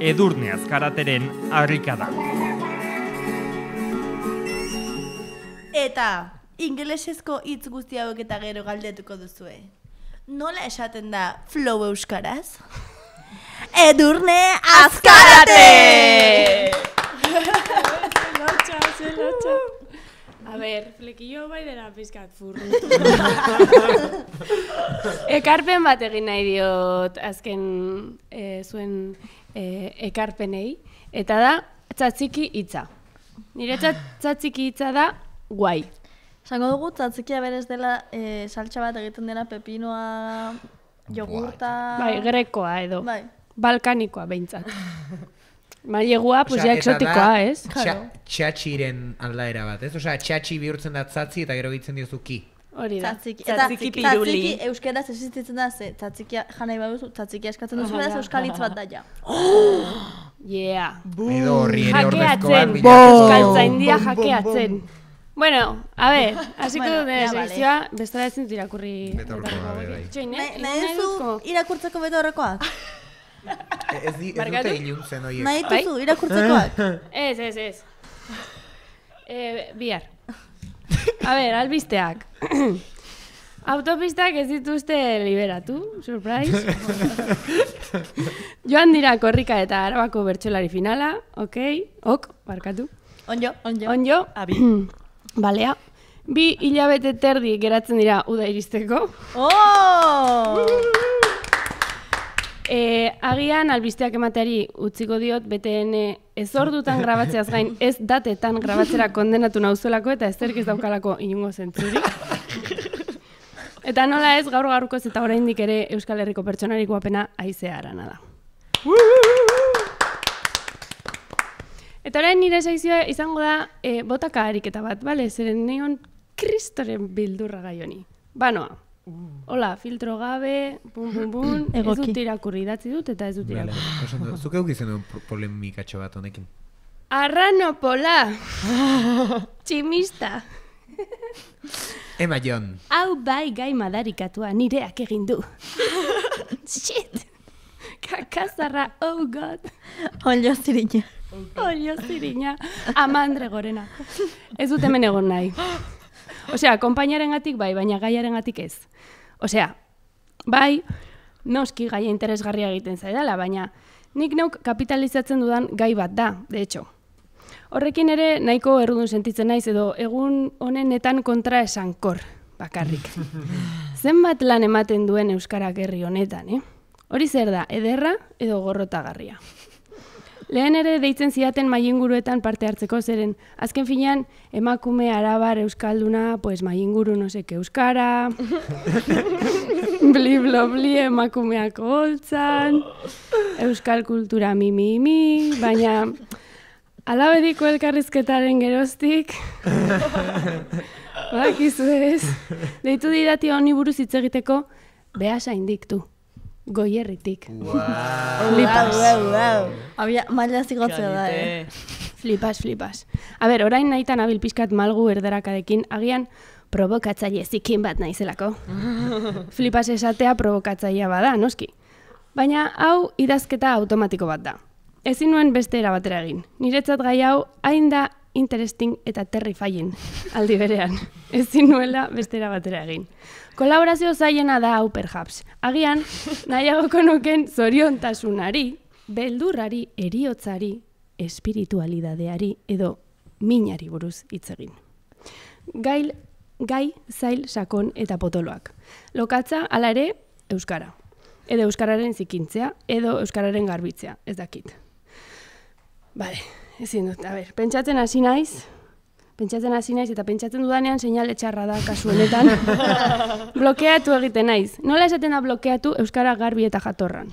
edurne azkarateren harrika da. Eta, ingelesezko hitz guzti hauek eta gero galdetuko duzue. Nola esaten da flow euskaraz? Edurne azkarate! A bai dela pizkat furru. ekarpen bat egin nahi diot azken e, zuen e, ekarpenei. Eta da, tzatziki hitza. Nire tzatziki hitza da, guai. Zango dugu, tzatzikia berez dela e, saltsa bat egiten dena pepinoa, jogurta... Bai, grekoa edo. Bai. Balkanikoa behintzat. Mailegua, pues ya exótica, ¿es? Chachiren bat, ez O sea, bihurtzen da tzatzi eta gero gitzen diozu ki. Hori da. Tzatziki piruli. Tzatziki euskeraz ez da ze. Tzatziki askatzen duzu beraz euskalitz bat da ja. Oh! Yeah. Bum! Edo horri ere Jakeatzen. Bueno, a ver, así que bueno, de la vale. dut irakurri. Betorrekoa. Ez eh, di, ez dute iluntzen oie. Nahi tuzu, irakurtzekoak. Ez, ez, ez. Biar. A eh, ber, albisteak. Autopistak ez dituzte liberatu, surprise. Joan dira korrika eta arabako bertxolari finala, ok, ok, barkatu. Onjo, onjo. Onjo, abi. Balea. Bi hilabete terdi geratzen dira uda iristeko. Oh! e, agian albisteak emateari utziko diot BTN eh, ezordutan grabatzeaz gain ez datetan grabatzera kondenatu nauzuelako eta ezerk ez daukalako inungo zentzurik. Eta nola ez gaur gaurko ez eta oraindik ere Euskal Herriko pertsonarik guapena aizea arana da. Eta orain nire saizioa izango da e, eh, botaka ariketa bat, bale, zeren neon kristoren bildurra honi. Banoa. Hola, filtro gabe, bum bum bum, ez dut irakurri datzi dut eta ez dut irakurri. Vale. Zuka egu izan polemikatxo bat honekin. Arrano pola! Tximista! Ema jon. Hau bai gai madarikatua nireak egin du. Shit! Kakazarra, oh god! Olio zirina. Olio zirina. Amandre gorena. Ez dut hemen egon nahi. Osea, kompainaren bai, baina gaiaren ez. Osea, bai, noski gai interesgarria egiten zaidala, baina nik neuk kapitalizatzen dudan gai bat da, de hecho. Horrekin ere nahiko errudun sentitzen naiz edo egun honenetan kontra esan kor, bakarrik. Zenbat lan ematen duen Euskarak herri honetan, eh? Hori zer da, ederra edo gorrotagarria. Lehen ere deitzen zidaten maienguruetan parte hartzeko zeren. Azken finean, emakume, arabar, euskalduna, pues maienguru, no seke, euskara. bli, blo, bli, emakumeak oltzan, Euskal kultura, mi, mi, mi. Baina, alabediko elkarrizketaren geroztik, Baina, kizu ez. Deitu didati honi buruz hitz egiteko, behasa indiktu. Goierritik. Wow. flipas. Wow, wow. Habia maila zigotzea da, eh? Flipas, flipas. A ber, orain nahita nabil pixkat malgu erdarakadekin, agian, provokatzaile zikin bat naizelako. flipas esatea provokatzailea bada, noski. Baina, hau idazketa automatiko bat da. Ezin nuen beste erabatera egin. Niretzat gai hau, hain da interesting eta terrifying aldi berean. Ezin nuela bestera batera egin. Kolaborazio zaiena da hau perhaps. Agian, nahiago konuken zoriontasunari, beldurrari, eriotzari, espiritualidadeari edo minari buruz hitz egin. Gail, gai, zail, sakon eta potoloak. Lokatza, ala ere, Euskara. Edo Euskararen zikintzea, edo Euskararen garbitzea, ez dakit. Bale, ezin dut, a ber, pentsatzen hasi naiz, pentsatzen hasi naiz eta pentsatzen dudanean seinale txarra da kasu honetan. blokeatu egiten naiz. Nola esaten da blokeatu euskara garbi eta jatorran?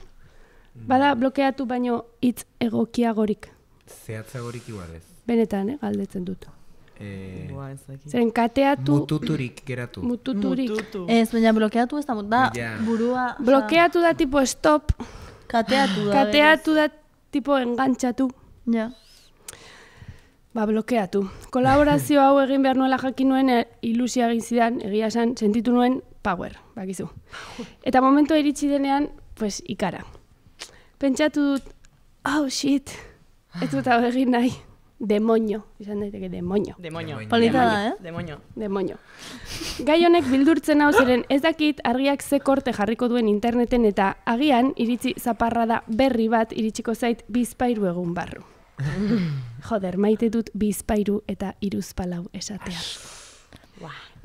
Bada blokeatu baino hitz egokiagorik. Zehatzagorik gorik ez. Benetan, eh, galdetzen dut. Eh, Zeren kateatu... Mututurik geratu. Mututurik. Ez, baina blokeatu ez da, da ba, burua... Blokeatu da tipo stop. Kateatu da. Kateatu da tipo engantxatu. Ja. Ba, blokeatu. Kolaborazio hau egin behar nuela jakin nuen eh, ilusia egin zidan, egia esan, sentitu nuen power, bakizu. Eta momentu iritsi denean, pues, ikara. Pentsatu dut, oh, shit, ez dut hau egin nahi. Demoño, izan daiteke, demoño. Demoño. Polita da, eh? Demoño. Demoño. Gai honek bildurtzen hau ziren ez dakit argiak ze korte jarriko duen interneten eta agian iritsi zaparra da berri bat iritsiko zait bizpairu egun barru. Joder, maite dut bizpairu eta iruzpalau esatea.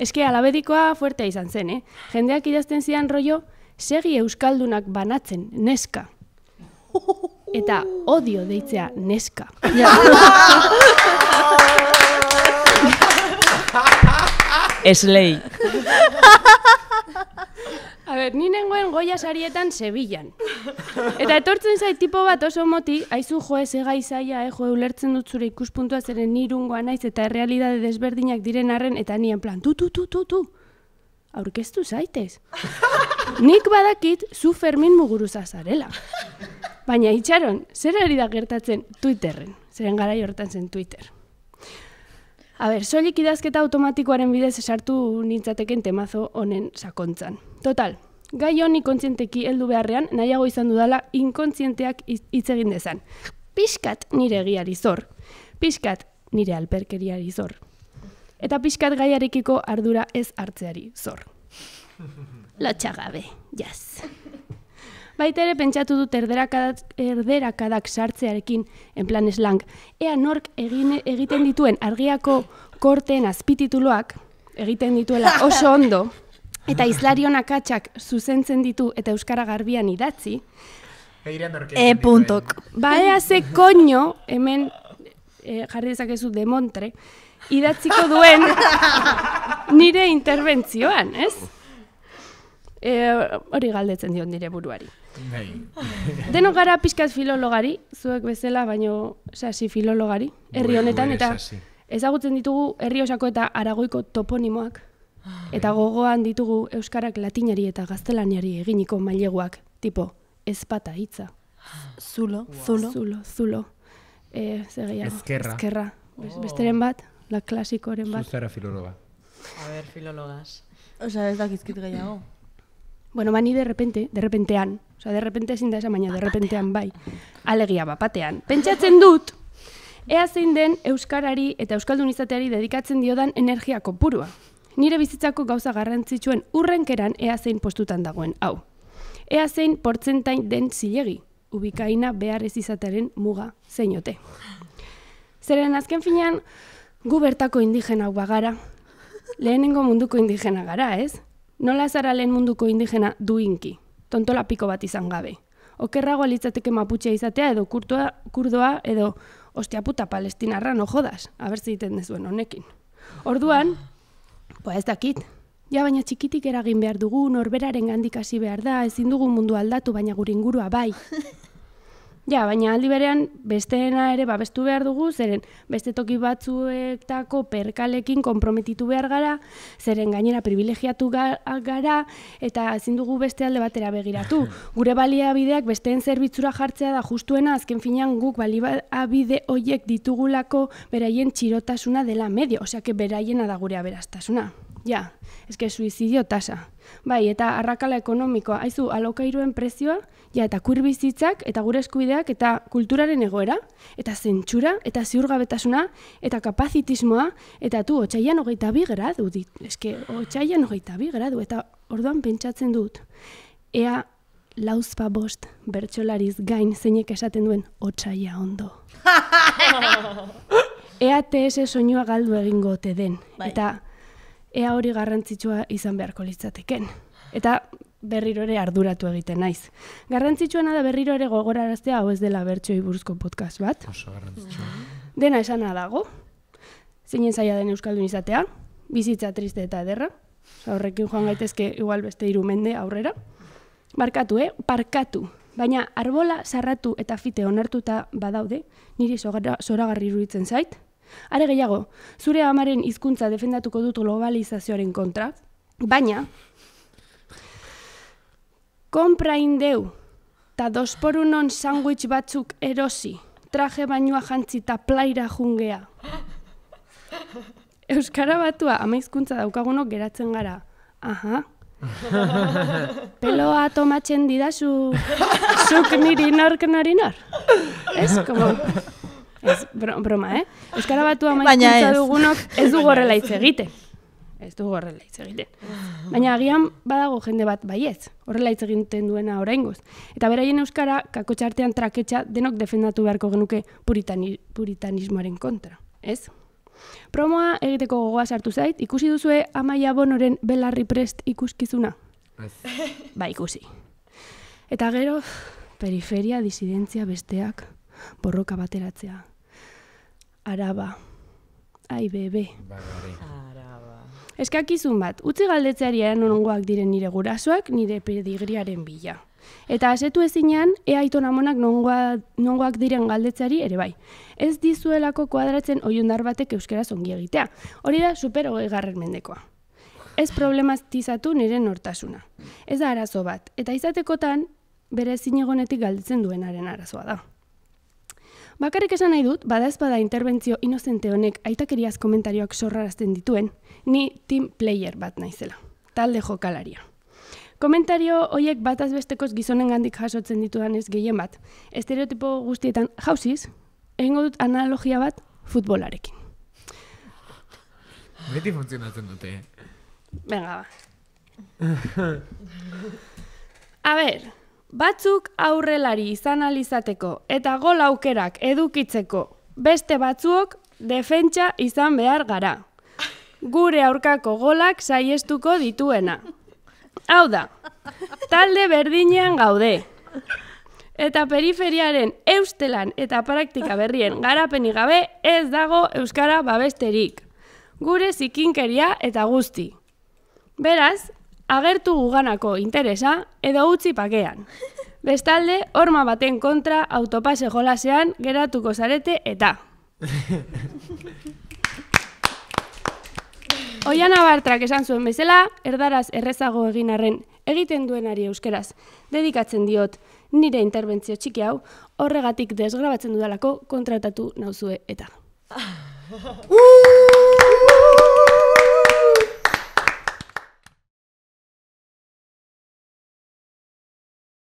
Eske alabedikoa fuertea izan zen, eh? Jendeak idazten zian rollo, segi euskaldunak banatzen, neska. Eta odio deitzea neska. Eslei. A ber, ni nengoen goia sarietan Sevillan. Eta etortzen zait tipo bat oso moti, aizu joez ez egai zaia, eh, jo eulertzen dut zure ikuspuntua zeren nirungoa naiz eta errealidade desberdinak diren arren, eta nien plan, tu, tu, tu, tu, tu, aurkeztu zaitez. Nik badakit zu Fermin muguruza zarela. Baina itxaron, zer ari gertatzen Twitterren? Zeren gara hortan zen Twitter. A ber, soilik idazketa automatikoaren bidez esartu nintzateken temazo honen sakontzan. Total, gai honi kontzienteki heldu beharrean, nahiago izan dudala inkontzienteak hitz egin dezan. Piskat nire egiari zor, piskat nire alperkeriari zor, eta piskat gaiarekiko ardura ez hartzeari zor. Lotxagabe, jaz. Yes. Baita ere pentsatu dut erderakadak, erderakadak sartzearekin, en plan ea nork egine, egiten dituen argiako korten azpitituloak, egiten dituela oso ondo, Eta izlarion akatsak zuzentzen ditu eta Euskara Garbian idatzi. E puntok. Ba ea koño, hemen e, jarri dezakezu demontre, idatziko duen nire interbentzioan, ez? E, hori galdetzen dion nire buruari. Nei. Bai. Deno gara pixkat filologari, zuek bezala, baino sasi filologari, herri honetan, eta ezagutzen ditugu herri osako eta aragoiko toponimoak. Eta bai. gogoan ditugu euskarak latinari eta gaztelaniari eginiko maileguak, tipo, ezpata, hitza. Zulo, zulo, zulo, zulo. Eh, Eskerra. Eskerra. Oh. Besteren bat, la klasikoren bat. Zuzera filologa. A ver, filologas. O sea, ez dakizkit gehiago. Bueno, bani de repente, de repentean. O de repente ezin da esa baina, de repentean bai. Alegia bapatean. Pentsatzen dut, ea zein den Euskarari eta Euskaldun izateari dedikatzen diodan energia kopurua nire bizitzako gauza garrantzitsuen urrenkeran ea zein postutan dagoen hau. Ea zein portzentain den zilegi, ubikaina behar ez izateren muga zeinote. Zeren azken finean, gu bertako indigena gara, lehenengo munduko indigena gara, ez? Nola zara lehen munduko indigena duinki, tontola piko bat izan gabe. Okerragoa litzateke maputxea izatea edo kurtoa, kurdoa edo ostiaputa puta palestinarra no jodas, haber egiten dezuen honekin. Orduan, Ba ez dakit. Ja, baina txikitik eragin behar dugu, norberaren gandik hasi behar da, ezin dugu mundu aldatu, baina gure ingurua bai. Ja, baina aldi berean besteena ere babestu behar dugu, zeren beste toki batzuetako perkalekin konprometitu behar gara, zeren gainera privilegiatu gara eta ezin dugu beste alde batera begiratu. Gure baliabideak besteen zerbitzura jartzea da justuena azken finean guk baliabide hoiek ditugulako beraien txirotasuna dela medio, osea que beraiena da gure aberastasuna. Ja, eske suizidio tasa. Bai, eta arrakala ekonomikoa, haizu alokairuen prezioa, ja eta kuir eta gure eskubideak eta kulturaren egoera eta zentsura eta ziurgabetasuna eta kapazitismoa eta tu hogeita bi gradu dit. Eske hogeita bi gradu eta orduan pentsatzen dut. Ea lauzpa bost bertsolariz gain zeinek esaten duen otsaila ondo. EATS soinua galdu egingo ote den. Bai. Eta ea hori garrantzitsua izan beharko litzateken. Eta berriro ere arduratu egiten naiz. Garrantzitsuena da berriro ere gogoraraztea hau ez dela bertsoi buruzko podcast bat. Oso garrantzitsua. Dena esana dago. zein saia den euskaldun izatea, bizitza triste eta ederra. Horrekin joan gaitezke igual beste hiru mende aurrera. Barkatu, eh? Parkatu. Baina arbola sarratu eta fite onartuta badaude, niri zoragarri iruditzen zait, Are gehiago, zure amaren hizkuntza defendatuko dut globalizazioaren kontra, baina kompra indeu eta dosporu non sandwich batzuk erosi, traje bainua jantzi eta plaira jungea. Euskara batua ama izkuntza daukagunok geratzen gara. Aha. Peloa tomatzen didazu. Zuk niri nork nori nor. Ez, Ez, broma, eh? Euskara batua maikuntza dugunok ez du gorrela hitz egiten. Ez du gorrela hitz egiten. Baina agian badago jende bat ez, Horrela hitz egiten duena oraingoz. Eta beraien euskara kakotxartean traketxa denok defendatu beharko genuke puritani, puritanismoaren kontra. Ez? Promoa egiteko gogoa sartu zait, ikusi duzue amaia bonoren belarri prest ikuskizuna. Ez. Ba ikusi. Eta gero, periferia, disidentzia, besteak, borroka bateratzea araba. Ai, bebe. Araba. Eskakizun bat, utzi galdetzeari eranongoak diren nire gurasoak, nire pedigriaren bila. Eta asetu ezinean, ea aito namonak nongoak diren galdetzeari ere bai. Ez dizuelako kuadratzen oiundar batek euskera zongi egitea. Hori da, super hogei garren mendekoa. Ez problematizatu nire nortasuna. Ez da arazo bat. Eta izatekotan, bere ezin galdetzen duenaren arazoa da. Bakarrik esan nahi dut, badazpada interbentzio inozente honek aitakeriaz komentarioak sorrarazten dituen, ni team player bat naizela, talde jokalaria. Komentario horiek batazbestekoz azbestekoz gizonen gandik jasotzen ditudan ez gehien bat, estereotipo guztietan jauziz, egingo dut analogia bat futbolarekin. Beti funtzionatzen dute, eh? Venga, ba. A ber, Batzuk aurrelari izan alizateko eta gol aukerak edukitzeko beste batzuok defentsa izan behar gara. Gure aurkako golak saiestuko dituena. Hau da, talde berdinean gaude. Eta periferiaren eustelan eta praktika berrien garapeni gabe ez dago euskara babesterik. Gure zikinkeria eta guzti. Beraz, agertu guganako interesa edo utzi pakean. Bestalde, horma baten kontra autopase jolasean geratuko zarete eta. Oian abartrak esan zuen bezala, erdaraz errezago eginarren egiten duenari euskeraz. Dedikatzen diot nire interbentzio txiki hau horregatik desgrabatzen dudalako kontratatu nauzue eta. Uh!